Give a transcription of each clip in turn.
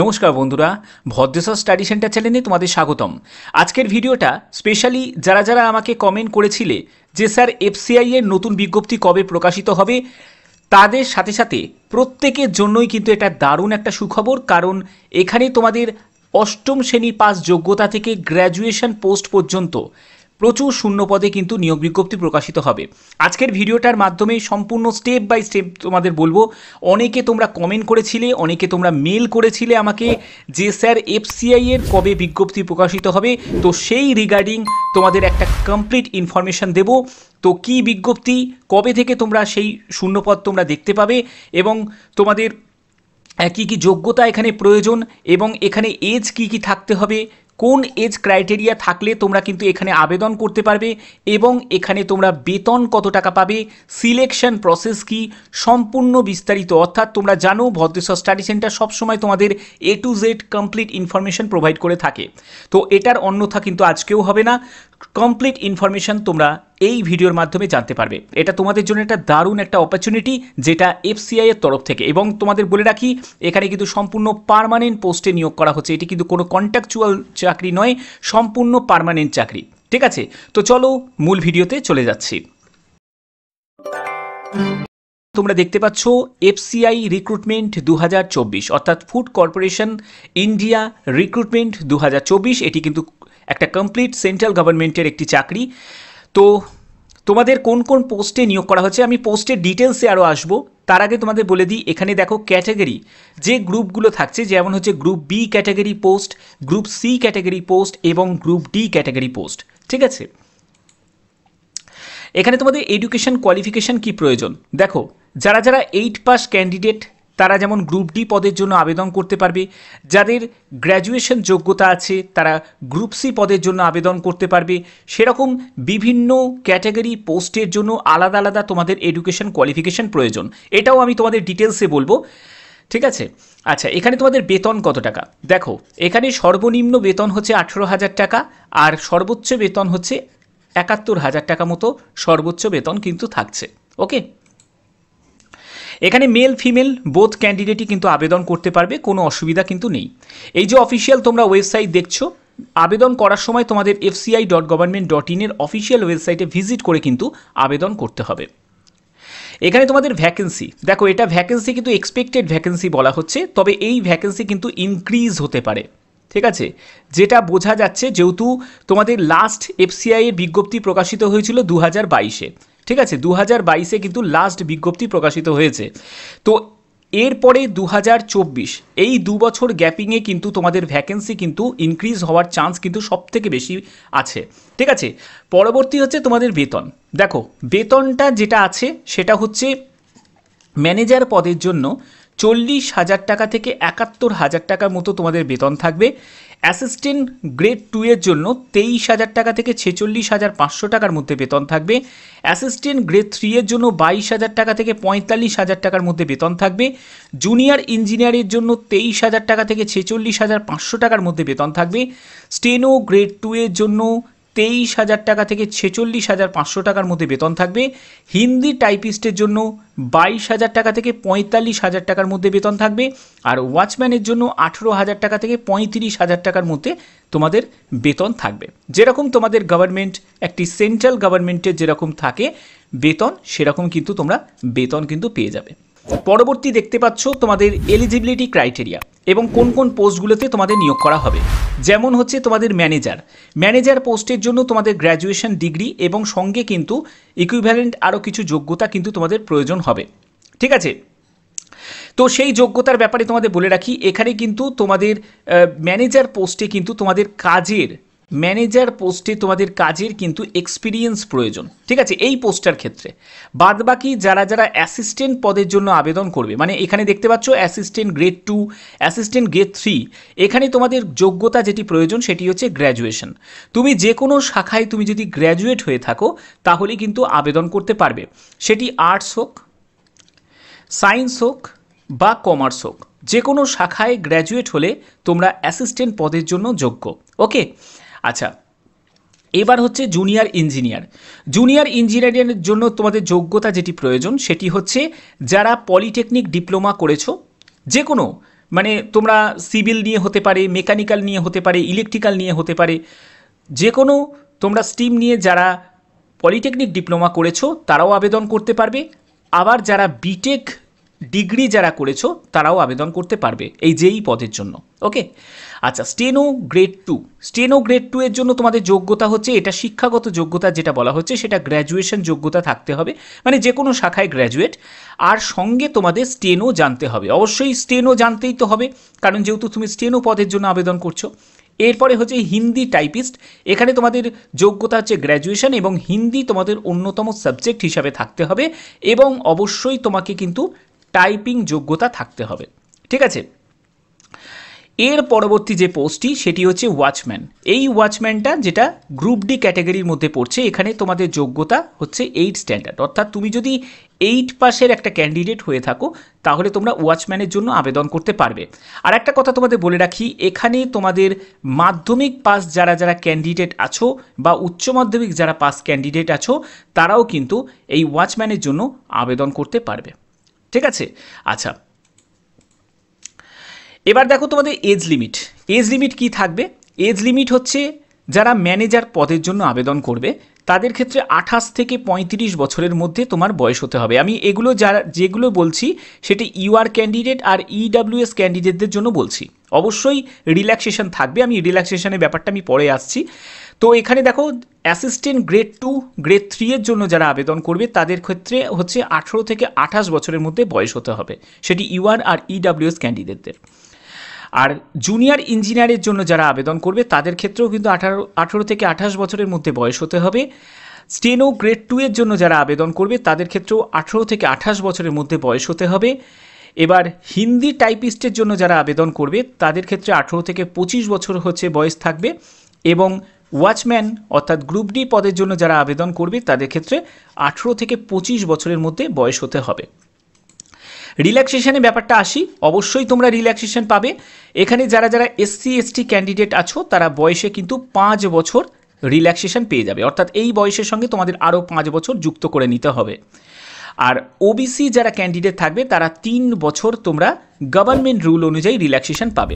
নমস্কার বন্ধুরা Bhadreswar study centre চ্যানেলে তোমাদের স্বাগতম আজকের ভিডিওটা স্পেশালি যারা যারা আমাকে কমেন্ট করেছিলে যে স্যার এফসিআই এর নতুন বিজ্ঞপ্তি কবে প্রকাশিত হবে তাদের সাথে সাথে প্রত্যেকের জন্যই কিন্তু এটা দারুণ একটা সুখবর কারণ এখানে তোমাদের অষ্টম শ্রেণী পাস যোগ্যতা থেকে গ্র্যাজুয়েশন পোস্ট পর্যন্ত প্রচুর শূন্য পদে কিন্তু নিয়োগ বিজ্ঞপ্তি প্রকাশিত হবে আজকের ভিডিওটার মাধ্যমে সম্পূর্ণ স্টেপ বাই স্টেপ তোমাদের বলবো অনেকে তোমরা কমেন্ট করেছিলে অনেকে তোমরা মেল করেছিলে আমাকে যে স্যার এফসিআই এর কবে বিজ্ঞপ্তি প্রকাশিত হবে তো সেই রিগার্ডিং তোমাদের একটা কমপ্লিট ইনফরমেশান দেব তো কি বিজ্ঞপ্তি কবে থেকে তোমরা সেই শূন্যপদ তোমরা দেখতে পাবে এবং তোমাদের কী কী যোগ্যতা এখানে প্রয়োজন এবং এখানে এজ কি কি থাকতে হবে কোন এজ ক্রাইটেরিয়া থাকলে তোমরা কিন্তু এখানে আবেদন করতে পারবে এবং এখানে তোমরা বেতন কত টাকা পাবে সিলেকশন প্রসেস কি সম্পূর্ণ বিস্তারিত অর্থাৎ তোমরা জানো ভদ্রেশ্বর স্টাডি সেন্টার সবসময় তোমাদের A to Z complete information provide করে থাকে তো এটার অন্যথা কিন্তু আজকেও হবে না কমপ্লিট ইনফরমেশান তোমরা এই ভিডিওর মাধ্যমে জানতে পারবে এটা তোমাদের জন্য একটা দারুণ একটা অপরচুনিটি যেটা এফসিআই এর তরফ থেকে এবং তোমাদের বলে রাখি এখানে কিন্তু সম্পূর্ণ পারমানেন্ট পোস্টে নিয়োগ করা হচ্ছে এটি কিন্তু কোনো কন্ট্যাকচুয়াল চাকরি নয় সম্পূর্ণ পারমানেন্ট চাকরি ঠিক আছে তো চলো মূল ভিডিওতে চলে যাচ্ছি তোমরা দেখতে পাচ্ছ এফসিআই রিক্রুটমেন্ট দু অর্থাৎ ফুড কর্পোরেশন ইন্ডিয়া রিক্রুটমেন্ট দু এটি কিন্তু একটা কমপ্লিট সেন্ট্রাল গভর্নমেন্টের একটি চাকরি তো তোমাদের কোন কোন পোস্টে নিয়োগ করা হচ্ছে আমি পোস্টের ডিটেলসে আরও আসবো তার আগে তোমাদের বলে দিই এখানে দেখো ক্যাটাগরি যে গ্রুপগুলো থাকছে যেমন হচ্ছে group B category post group C category post এবং গ্রুপ ডি ক্যাটাগরি পোস্ট ঠিক আছে এখানে তোমাদের এডুকেশন কোয়ালিফিকেশান কি প্রয়োজন দেখো যারা যারা এইট পাস ক্যান্ডিডেট তারা যেমন গ্রুপ ডি পদের জন্য আবেদন করতে পারবে যাদের গ্র্যাজুয়েশন যোগ্যতা আছে তারা গ্রুপ সি পদের জন্য আবেদন করতে পারবে সেরকম বিভিন্ন ক্যাটাগরি পোস্টের জন্য আলাদা আলাদা তোমাদের এডুকেশন কোয়ালিফিকেশন প্রয়োজন এটাও আমি তোমাদের ডিটেলসে বলবো ঠিক আছে আচ্ছা এখানে তোমাদের বেতন কত টাকা দেখো এখানে সর্বনিম্ন বেতন হচ্ছে আঠেরো হাজার টাকা আর সর্বোচ্চ বেতন হচ্ছে একাত্তর হাজার টাকা মতো সর্বোচ্চ বেতন কিন্তু থাকছে ওকে এখানে মেল ফিমেল বোথ ক্যান্ডিডেটই কিন্তু আবেদন করতে পারবে কোনো অসুবিধা কিন্তু নেই এই যে অফিসিয়াল তোমরা ওয়েবসাইট দেখছো আবেদন করার সময় তোমাদের এফসিআই ডট গভর্নমেন্ট ডট ইনের অফিসিয়াল ওয়েবসাইটে ভিজিট করে কিন্তু আবেদন করতে হবে এখানে তোমাদের ভ্যাকেন্সি দেখো এটা ভ্যাকেন্সি কিন্তু এক্সপেক্টেড ভ্যাকেন্সি বলা হচ্ছে তবে এই ভ্যাকেন্সি কিন্তু ইনক্রিজ হতে পারে ঠিক আছে যেটা বোঝা যাচ্ছে যেহেতু তোমাদের লাস্ট এফসিআই এর বিজ্ঞপ্তি প্রকাশিত হয়েছিল দু হাজার বাইশে ঠিক আছে দু হাজার বাইশে কিন্তু লাস্ট বিজ্ঞপ্তি প্রকাশিত হয়েছে তো এরপরে দু হাজার চব্বিশ এই দু বছর গ্যাপিংয়ে কিন্তু তোমাদের ভ্যাকেন্সি কিন্তু ইনক্রিজ হওয়ার চান্স কিন্তু সব থেকে বেশি আছে ঠিক আছে পরবর্তী হচ্ছে তোমাদের বেতন দেখো বেতনটা যেটা আছে সেটা হচ্ছে ম্যানেজার পদের জন্য চল্লিশ হাজার টাকা থেকে একাত্তর হাজার টাকার মতো তোমাদের বেতন থাকবে অ্যাসিস্ট্যান্ট গ্রেড টু এর জন্য তেইশ হাজার টাকা থেকে ছেচল্লিশ হাজার পাঁচশো টাকার মধ্যে বেতন থাকবে অ্যাসিস্ট্যান্ট গ্রেড থ্রি এর জন্য বাইশ হাজার টাকা থেকে পঁয়তাল্লিশ হাজার টাকার মধ্যে বেতন থাকবে জুনিয়র ইঞ্জিনিয়ারের জন্য তেইশ হাজার টাকা থেকে ছেচল্লিশ হাজার পাঁচশো টাকার মধ্যে বেতন থাকবে স্টেনো গ্রেড টু এর জন্য তেইশ হাজার টাকা থেকে ছেচল্লিশ হাজার পাঁচশো টাকার মধ্যে বেতন থাকবে হিন্দি টাইপিস্টের জন্য বাইশ হাজার টাকা থেকে পঁয়তাল্লিশ হাজার টাকার মধ্যে বেতন থাকবে আর ওয়াচম্যানের জন্য আঠেরো হাজার টাকা থেকে পঁয়ত্রিশ হাজার টাকার মধ্যে তোমাদের বেতন থাকবে যেরকম তোমাদের গভর্নমেন্ট একটি সেন্ট্রাল গভর্নমেন্টের যেরকম থাকে বেতন সেরকম কিন্তু তোমরা বেতন কিন্তু পেয়ে যাবে পরবর্তী দেখতে পাচ্ছ তোমাদের এলিজিবিলিটি ক্রাইটেরিয়া এবং কোন কোন পোস্টগুলোতে তোমাদের নিয়োগ করা হবে যেমন হচ্ছে তোমাদের ম্যানেজার ম্যানেজার পোস্টের জন্য তোমাদের গ্র্যাজুয়েশন ডিগ্রি এবং সঙ্গে কিন্তু ইকুইভ্যালেন্ট আরও কিছু যোগ্যতা কিন্তু তোমাদের প্রয়োজন হবে ঠিক আছে তো সেই যোগ্যতার ব্যাপারে তোমাদের বলে রাখি এখানে কিন্তু তোমাদের ম্যানেজার পোস্টে কিন্তু তোমাদের কাজের ম্যানেজার পোস্টে তোমাদের কাজের কিন্তু এক্সপিরিয়েন্স প্রয়োজন ঠিক আছে এই পোস্টার ক্ষেত্রে বাদবাকি যারা যারা অ্যাসিস্ট্যান্ট পদের জন্য আবেদন করবে মানে এখানে দেখতে পাচ্ছ assistant grade two assistant grade three এখানে তোমাদের যোগ্যতা যেটি প্রয়োজন সেটি হচ্ছে গ্র্যাজুয়েশন তুমি যে কোনো শাখায় তুমি যদি গ্র্যাজুয়েট হয়ে থাকো তাহলে কিন্তু আবেদন করতে পারবে সেটি আর্টস হোক সায়েন্স হোক বা কমার্স হোক যে কোনো শাখায় গ্র্যাজুয়েট হলে তোমরা অ্যাসিস্ট্যান্ট পদের জন্য যোগ্য ওকে আচ্ছা এবার হচ্ছে জুনিয়র ইঞ্জিনিয়ার জুনিয়র ইঞ্জিনিয়ারিংয়ের জন্য তোমাদের যোগ্যতা যেটি প্রয়োজন সেটি হচ্ছে যারা পলিটেকনিক ডিপ্লোমা করেছো যে কোনো মানে তোমরা সিভিল নিয়ে হতে পারে মেকানিক্যাল নিয়ে হতে পারে ইলেকট্রিক্যাল নিয়ে হতে পারে যে কোনো তোমরা স্টিম নিয়ে যারা পলিটেকনিক ডিপ্লোমা করেছো তারাও আবেদন করতে পারবে আবার যারা বিটেক ডিগ্রি যারা করেছো তারাও আবেদন করতে পারবে এই যেই পদের জন্য ওকে আচ্ছা steno grade two steno grade two এর জন্য তোমাদের যোগ্যতা হচ্ছে এটা শিক্ষাগত যোগ্যতা যেটা বলা হচ্ছে সেটা গ্র্যাজুয়েশন যোগ্যতা থাকতে হবে মানে যে কোনো শাখায় গ্র্যাজুয়েট আর সঙ্গে তোমাদের স্টেনো জানতে হবে অবশ্যই স্টেনো জানতেই তো হবে কারণ যেহেতু তুমি স্টেনো পদের জন্য আবেদন করছো এরপরে হচ্ছে হিন্দি টাইপিস্ট এখানে তোমাদের যোগ্যতা হচ্ছে গ্র্যাজুয়েশন এবং হিন্দি তোমাদের অন্যতম সাবজেক্ট হিসাবে থাকতে হবে এবং অবশ্যই তোমাকে কিন্তু টাইপিং যোগ্যতা থাকতে হবে ঠিক আছে এর পরবর্তী যে পোস্টটি সেটি হচ্ছে ওয়াচম্যান এই ওয়াচম্যানটা যেটা গ্রুপ ডি ক্যাটাগরির মধ্যে পড়ছে এখানে তোমাদের যোগ্যতা হচ্ছে এইট স্ট্যান্ডার্ড অর্থাৎ তুমি যদি এইট পাসের একটা ক্যান্ডিডেট হয়ে থাকো তাহলে তোমরা ওয়াচম্যানের জন্য আবেদন করতে পারবে আর একটা কথা তোমাদের বলে রাখি এখানে তোমাদের মাধ্যমিক পাস যারা যারা ক্যান্ডিডেট আছো বা উচ্চ মাধ্যমিক যারা পাস ক্যান্ডিডেট আছো তারাও কিন্তু এই ওয়াচম্যানের জন্য আবেদন করতে পারবে ঠিক আছে আচ্ছা এবার দেখো তোমাদের এজ লিমিট এজ লিমিট কি থাকবে এজ লিমিট হচ্ছে যারা ম্যানেজার পদের জন্য আবেদন করবে তাদের ক্ষেত্রে আঠাশ থেকে ৩৫ বছরের মধ্যে তোমার বয়স হতে হবে আমি এগুলো যারা যেগুলো বলছি সেটি ইউআর ক্যান্ডিডেট আর ইডাব্লিউএস e ক্যান্ডিডেটদের জন্য বলছি অবশ্যই রিল্যাক্সেশন থাকবে আমি রিল্যাক্সেশনের ব্যাপারটা আমি পরে আসছি তো এখানে দেখো assistant grade two grade three এর জন্য যারা আবেদন করবে তাদের ক্ষেত্রে হচ্ছে আঠেরো থেকে আঠাশ বছরের মধ্যে বয়স হতে হবে সেটি ইউআর আর ইডাব্লিউএস e ক্যান্ডিডেটদের আর জুনিয়র ইঞ্জিনিয়ারের জন্য যারা আবেদন করবে তাদের ক্ষেত্রেও কিন্তু আঠারো আঠারো থেকে আঠাশ বছরের মধ্যে বয়স হতে হবে স্টেনো গ্রেড টু এর জন্য যারা আবেদন করবে তাদের ক্ষেত্রেও আঠেরো থেকে আঠাশ বছরের মধ্যে বয়স হতে হবে এবার হিন্দি টাইপিস্টের জন্য যারা আবেদন করবে তাদের ক্ষেত্রে আঠেরো থেকে পঁচিশ বছর হচ্ছে বয়স থাকবে এবং ওয়াচম্যান অর্থাৎ গ্রুপ ডি পদের জন্য যারা আবেদন করবে তাদের ক্ষেত্রে আঠেরো থেকে পঁচিশ বছরের মধ্যে বয়স হতে হবে রিল্যাক্সেশনের ব্যাপারটা আসি অবশ্যই তোমরা রিল্যাক্সেশন পাবে এখানে যারা যারা এসসি এসটি ক্যান্ডিডেট আছো তারা বয়সে কিন্তু পাঁচ বছর রিল্যাক্সেশন পেয়ে যাবে অর্থাৎ এই বয়সের সঙ্গে তোমাদের আরও পাঁচ বছর যুক্ত করে নিতে হবে আর ওবিসি যারা ক্যান্ডিডেট থাকবে তারা তিন বছর তোমরা গভর্নমেন্ট রুল অনুযায়ী রিল্যাক্সেশন পাবে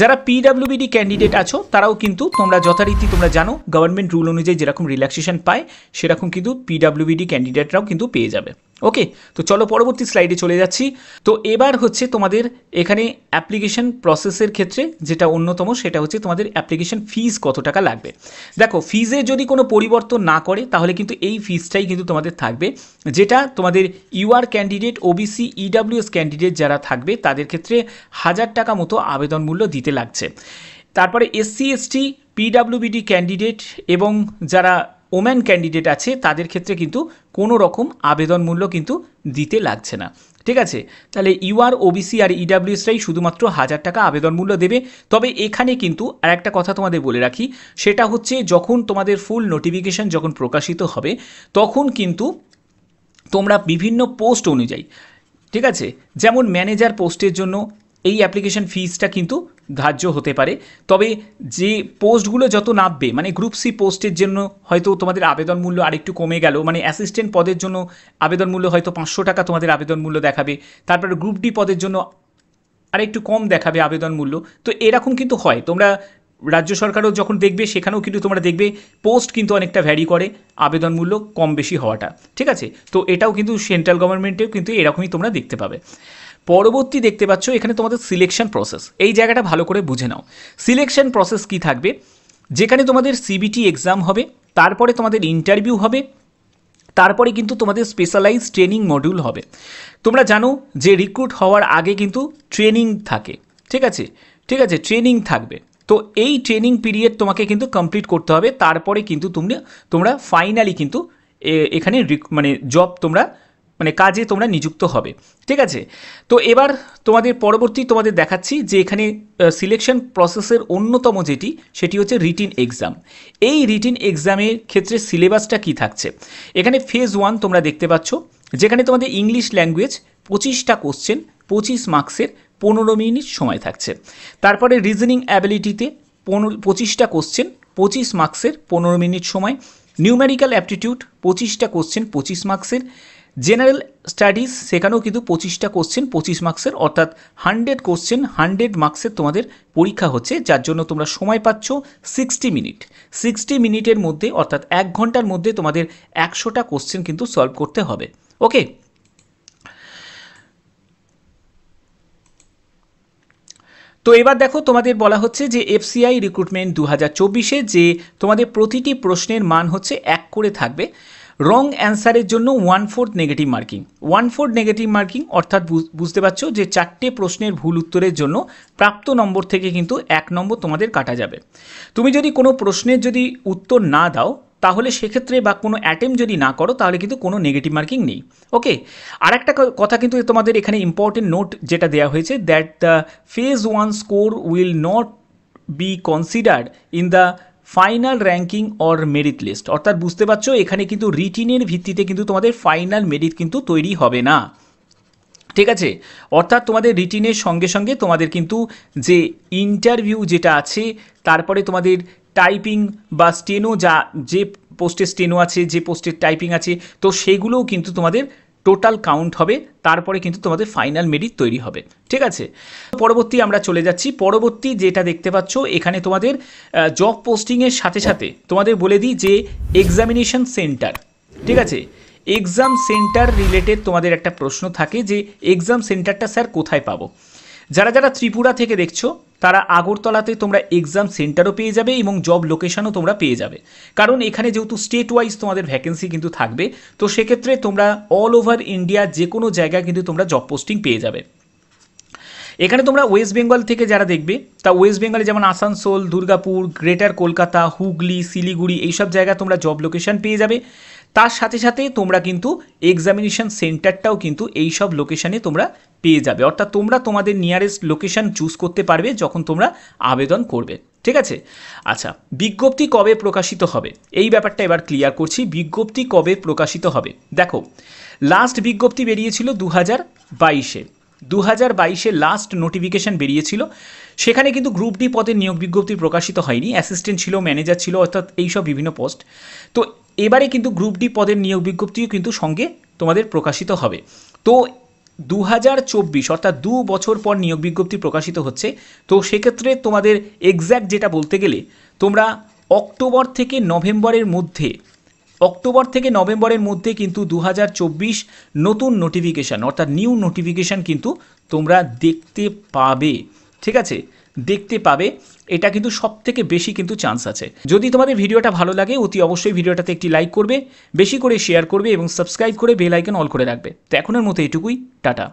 যারা পিডাব্লিউবিডি ক্যান্ডিডেট আছো তারাও কিন্তু তোমরা যথারীতি তোমরা জানো গভর্নমেন্ট রুল অনুযায়ী যেরকম রিল্যাক্সেশন পায় সেরকম কিন্তু পিডাব্লিউবিডি ক্যান্ডিডেটরাও কিন্তু পেয়ে যাবে ওকে তো চলো পরবর্তী স্লাইডে চলে যাচ্ছি তো এবার হচ্ছে তোমাদের এখানে অ্যাপ্লিকেশন প্রসেসের ক্ষেত্রে যেটা অন্যতম সেটা হচ্ছে তোমাদের অ্যাপ্লিকেশন ফিজ কত টাকা লাগবে দেখো ফিজে যদি কোনো পরিবর্তন না করে তাহলে কিন্তু এই ফিজটাই কিন্তু তোমাদের থাকবে যেটা তোমাদের UR candidate OBC EWS candidate যারা থাকবে তাদের ক্ষেত্রে হাজার টাকা মতো আবেদন মূল্য দিতে লাগছে তারপরে এসসি এসটি পিডাব্লিউবিডি ক্যান্ডিডেট এবং যারা ওম্যান ক্যান্ডিডেট আছে তাদের ক্ষেত্রে কিন্তু কোনো রকম আবেদন মূল্য কিন্তু দিতে লাগছে না ঠিক আছে তাহলে ইউআর ওবিসি আর ইডাব্লিউএসরাই শুধুমাত্র হাজার টাকা আবেদন মূল্য দেবে তবে এখানে কিন্তু আর একটা কথা তোমাদের বলে রাখি সেটা হচ্ছে যখন তোমাদের ফুল নোটিফিকেশান যখন প্রকাশিত হবে তখন কিন্তু তোমরা বিভিন্ন পোস্ট অনুযায়ী ঠিক আছে যেমন ম্যানেজার পোস্টের জন্য এই অ্যাপ্লিকেশন ফিজটা কিন্তু ধার্য হতে পারে তবে যে পোস্টগুলো যত নামবে মানে গ্রুপ সি পোস্টের জন্য হয়তো তোমাদের আবেদন মূল্য আরেকটু কমে গেল মানে অ্যাসিস্ট্যান্ট পদের জন্য আবেদন মূল্য হয়তো পাঁচশো টাকা তোমাদের আবেদন মূল্য দেখাবে তারপরে গ্রুপ ডি পদের জন্য আরেকটু কম দেখাবে আবেদন মূল্য তো এরকম কিন্তু হয় তোমরা রাজ্য সরকারও যখন দেখবে সেখানেও কিন্তু তোমরা দেখবে পোস্ট কিন্তু অনেকটা ভ্যারি করে আবেদন মূল্য কম বেশি হওয়াটা ঠিক আছে তো এটাও কিন্তু সেন্ট্রাল গভর্নমেন্টেও কিন্তু এরকমই তোমরা দেখতে পাবে পরবর্তী দেখতে পাচ্ছ এখানে তোমাদের সিলেকশন প্রসেস এই জায়গাটা ভালো করে বুঝে নাও সিলেকশন প্রসেস কি থাকবে যেখানে তোমাদের সিবিটি এক্সাম হবে তারপরে তোমাদের ইন্টারভিউ হবে তারপরে কিন্তু তোমাদের স্পেশালাইজ ট্রেনিং মডিউল হবে তোমরা জানো যে রিক্রুট হওয়ার আগে কিন্তু ট্রেনিং থাকে ঠিক আছে ঠিক আছে ট্রেনিং থাকবে তো এই ট্রেনিং পিরিয়ড তোমাকে কিন্তু কমপ্লিট করতে হবে তারপরে কিন্তু তুমি তোমরা ফাইনালি কিন্তু এখানে মানে জব তোমরা মানে কাজে তোমরা নিযুক্ত হবে ঠিক আছে তো এবার তোমাদের পরবর্তী তোমাদের দেখাচ্ছি যে এখানে সিলেকশন প্রসেসের অন্যতম যেটি সেটি হচ্ছে রিটিন এক্সাম এই রিটিন এক্সামের ক্ষেত্রে সিলেবাসটা কি থাকছে এখানে ফেজ ওয়ান তোমরা দেখতে পাচ্ছ যেখানে তোমাদের ইংলিশ ল্যাঙ্গুয়েজ পঁচিশটা কোশ্চেন পঁচিশ মার্কসের পনেরো মিনিট সময় থাকছে তারপরে রিজনিং অ্যাবিলিটিতে পনেরো পঁচিশটা কোশ্চেন পঁচিশ মার্কসের পনেরো মিনিট সময় নিউমেরিক্যাল অ্যাপটিটিউড পঁচিশটা কোশ্চেন পঁচিশ মার্কসের জেনারেল স্টাডিজ সেখানেও কিন্তু পঁচিশটা কোশ্চেন পঁচিশ মার্ক্সের অর্থাৎ হান্ড্রেড কোশ্চেন হান্ড্রেড মার্কসের তোমাদের পরীক্ষা হচ্ছে যার জন্য তোমরা সময় পাচ্ছ সিক্সটি মিনিট সিক্সটি মিনিটের মধ্যে অর্থাৎ এক ঘন্টার মধ্যে তোমাদের একশোটা কোশ্চেন কিন্তু সলভ করতে হবে ওকে তো এবার দেখো তোমাদের বলা হচ্ছে যে এফসিআই রিক্রুটমেন্ট দু হাজার চব্বিশে যে তোমাদের প্রতিটি প্রশ্নের মান হচ্ছে এক করে থাকবে রং অ্যান্সারের জন্য one fourth negative marking one fourth negative marking অর্থাৎ বুঝতে পারছো যে চারটে প্রশ্নের ভুল উত্তরের জন্য প্রাপ্ত নম্বর থেকে কিন্তু এক নম্বর তোমাদের কাটা যাবে তুমি যদি কোনো প্রশ্নের যদি উত্তর না দাও তাহলে সেক্ষেত্রে বা কোনো অ্যাটেম্প যদি না করো তাহলে কিন্তু কোনো নেগেটিভ মার্কিং নেই ওকে আর একটা কথা কিন্তু তোমাদের এখানে ইম্পর্টেন্ট নোট যেটা দেওয়া হয়েছে that the phase one score will not be considered in the final ranking or merit list অর্থাৎ বুঝতে পারছো এখানে কিন্তু রিটিনের ভিত্তিতে কিন্তু তোমাদের ফাইনাল মেরিট কিন্তু তৈরি হবে না ঠিক আছে অর্থাৎ তোমাদের রিটিনের সঙ্গে সঙ্গে তোমাদের কিন্তু যে ইন্টারভিউ যেটা আছে তারপরে তোমাদের টাইপিং বা স্টেনো যা যে পোস্টের স্টেনো আছে যে পোস্টের টাইপিং আছে তো সেগুলোও কিন্তু তোমাদের টোটাল কাউন্ট হবে তারপরে কিন্তু তোমাদের ফাইনাল মেরিট তৈরি হবে ঠিক আছে পরবর্তী আমরা চলে যাচ্ছি পরবর্তী যেটা দেখতে পাচ্ছ এখানে তোমাদের জব পোস্টিংয়ের সাথে সাথে তোমাদের বলে দিই যে এক্সামিনেশন সেন্টার ঠিক আছে এক্সাম সেন্টার রিলেটেড তোমাদের একটা প্রশ্ন থাকে যে এক্সাম সেন্টারটা স্যার কোথায় পাবো যারা যারা ত্রিপুরা থেকে দেখছো তারা আগরতলাতে তোমরা এক্সাম সেন্টারও পেয়ে যাবে এবং জব লোকেশনও তোমরা পেয়ে যাবে কারণ এখানে যেহেতু স্টেট ওয়াইজ তোমাদের ভ্যাকেন্সি কিন্তু থাকবে তো সেক্ষেত্রে তোমরা অল ওভার ইন্ডিয়া যে কোনো জায়গায় কিন্তু তোমরা জব পোস্টিং পেয়ে যাবে এখানে তোমরা ওয়েস্ট বেঙ্গল থেকে যারা দেখবে তা ওয়েস্ট বেঙ্গলে যেমন আসানসোল দুর্গাপুর গ্রেটার কলকাতা হুগলি শিলিগুড়ি এইসব জায়গা তোমরা জব লোকেশন পেয়ে যাবে তার সাথে সাথে তোমরা কিন্তু এক্সামিনেশন সেন্টারটাও কিন্তু এই সব লোকেশানে তোমরা পেয়ে যাবে অর্থাৎ তোমরা তোমাদের নিয়ারেস্ট লোকেশান চুজ করতে পারবে যখন তোমরা আবেদন করবে ঠিক আছে আচ্ছা বিজ্ঞপ্তি কবে প্রকাশিত হবে এই ব্যাপারটা এবার ক্লিয়ার করছি বিজ্ঞপ্তি কবে প্রকাশিত হবে দেখো লাস্ট বিজ্ঞপ্তি বেরিয়েছিল দু হাজার বাইশে দু হাজার বাইশে লাস্ট নোটিফিকেশান বেরিয়েছিল সেখানে কিন্তু গ্রুপ ডি পদের নিয়োগ বিজ্ঞপ্তি প্রকাশিত হয়নি অ্যাসিস্ট্যান্ট ছিল ম্যানেজার ছিল অর্থাৎ এইসব বিভিন্ন পোস্ট তো এবারে কিন্তু গ্রুপ ডি পদের নিয়োগ বিজ্ঞপ্তিও কিন্তু সঙ্গে তোমাদের প্রকাশিত হবে তো দু হাজার চব্বিশ অর্থাৎ দু বছর পর নিয়োগ বিজ্ঞপ্তি প্রকাশিত হচ্ছে তো সেক্ষেত্রে তোমাদের এক্স্যাক্ট যেটা বলতে গেলে তোমরা অক্টোবর থেকে নভেম্বরের মধ্যে অক্টোবর থেকে নভেম্বরের মধ্যে কিন্তু দু নতুন নোটিফিকেশান অর্থাৎ নিউ নোটিফিকেশান কিন্তু তোমরা দেখতে পাবে ঠিক আছে দেখতে পাবে এটা কিন্তু সব থেকে বেশি কিন্তু চান্স আছে যদি তোমাদের ভিডিওটা ভালো লাগে অতি অবশ্যই ভিডিওটাতে একটি লাইক করবে বেশি করে শেয়ার করবে এবং সাবস্ক্রাইব করে বেলাইকন অল করে রাখবে তো এখনের মতো এটুকুই টাটা